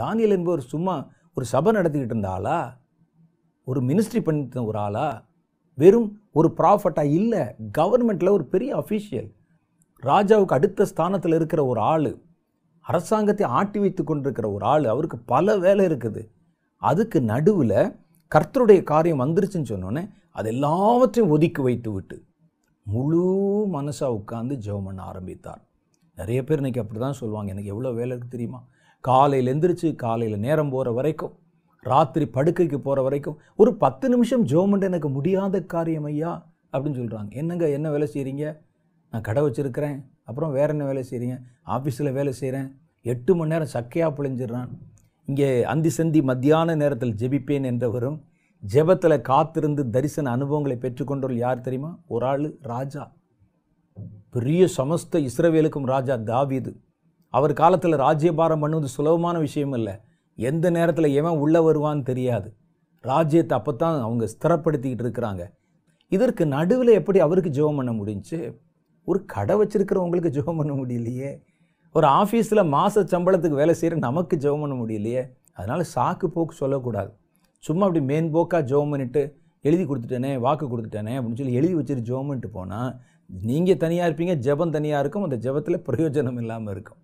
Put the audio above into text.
Daniel என்பவர் சும்மா ஒரு சபை நடத்திக்கிட்டு இருந்த ஆளா ஒரு மினிஸ்ட்ரி பண்ணிட்டு ஒரு ஆளா வெறும் ஒரு ப்ராஃபட்டாக இல்லை கவர்மெண்ட்டில் ஒரு பெரிய அஃபீஷியல் ராஜாவுக்கு அடுத்த ஸ்தானத்தில் இருக்கிற ஒரு ஆள் அரசாங்கத்தை ஆட்டி வைத்து கொண்டிருக்கிற ஒரு ஆள் அவருக்கு பல வேலை இருக்குது அதுக்கு நடுவில் கர்த்தருடைய காரியம் வந்துருச்சுன்னு சொன்னோன்னே அது எல்லாவற்றையும் ஒதுக்கி வைத்து விட்டு முழு மனசாக உட்காந்து ஜெபம் பண்ண ஆரம்பித்தார் நிறைய பேர் இன்றைக்கி அப்படி தான் சொல்லுவாங்க எனக்கு எவ்வளோ வேலை இருக்குது தெரியுமா காலையில் எந்திரிச்சு காலையில் நேரம் போகிற வரைக்கும் ராத்திரி படுக்கைக்கு போகிற வரைக்கும் ஒரு பத்து நிமிஷம் ஜோமெண்ட் எனக்கு முடியாத காரியம் ஐயா அப்படின்னு சொல்கிறாங்க என்னங்க என்ன வேலை செய்கிறீங்க நான் கடை வச்சுருக்கிறேன் அப்புறம் வேறு என்ன வேலை செய்கிறீங்க ஆஃபீஸில் வேலை செய்கிறேன் எட்டு மணி நேரம் சக்கையாக பிழிஞ்சிடுறான் இங்கே அந்தி சந்தி மத்தியான நேரத்தில் ஜெபிப்பேன் என்றவரும் ஜெபத்தில் காத்திருந்து தரிசன அனுபவங்களை பெற்றுக்கொண்டவர்கள் யார் தெரியுமா ஒரு ஆள் ராஜா பெரிய சமஸ்த இஸ்ரவேலுக்கும் ராஜா தாவிது அவர் காலத்தில் ராஜ்யபாரம் பண்ணுவது சுலபமான விஷயம் இல்லை எந்த நேரத்தில் எவன் உள்ளே வருவான்னு தெரியாது ராஜ்யத்தை அப்போ தான் அவங்க ஸ்திரப்படுத்திக்கிட்டு இருக்கிறாங்க இதற்கு நடுவில் எப்படி அவருக்கு ஜெபம் பண்ண முடிஞ்சு ஒரு கடை வச்சிருக்கிறவங்களுக்கு ஜெபம் பண்ண முடியலையே ஒரு ஆஃபீஸில் மாத சம்பளத்துக்கு வேலை செய்கிற நமக்கு ஜெபம் பண்ண முடியலையே அதனால் சாக்கு போக்கு சொல்லக்கூடாது சும்மா அப்படி போக்காக ஜெபம் பண்ணிவிட்டு எழுதி கொடுத்துட்டேனே வாக்கு கொடுத்துட்டேனே அப்படின்னு சொல்லி எழுதி வச்சுட்டு ஜெபம் பண்ணிட்டு போனால் நீங்கள் தனியாக இருப்பீங்க ஜெபம் தனியாக இருக்கும் அந்த ஜெபத்தில் பிரயோஜனம் இல்லாமல் இருக்கும்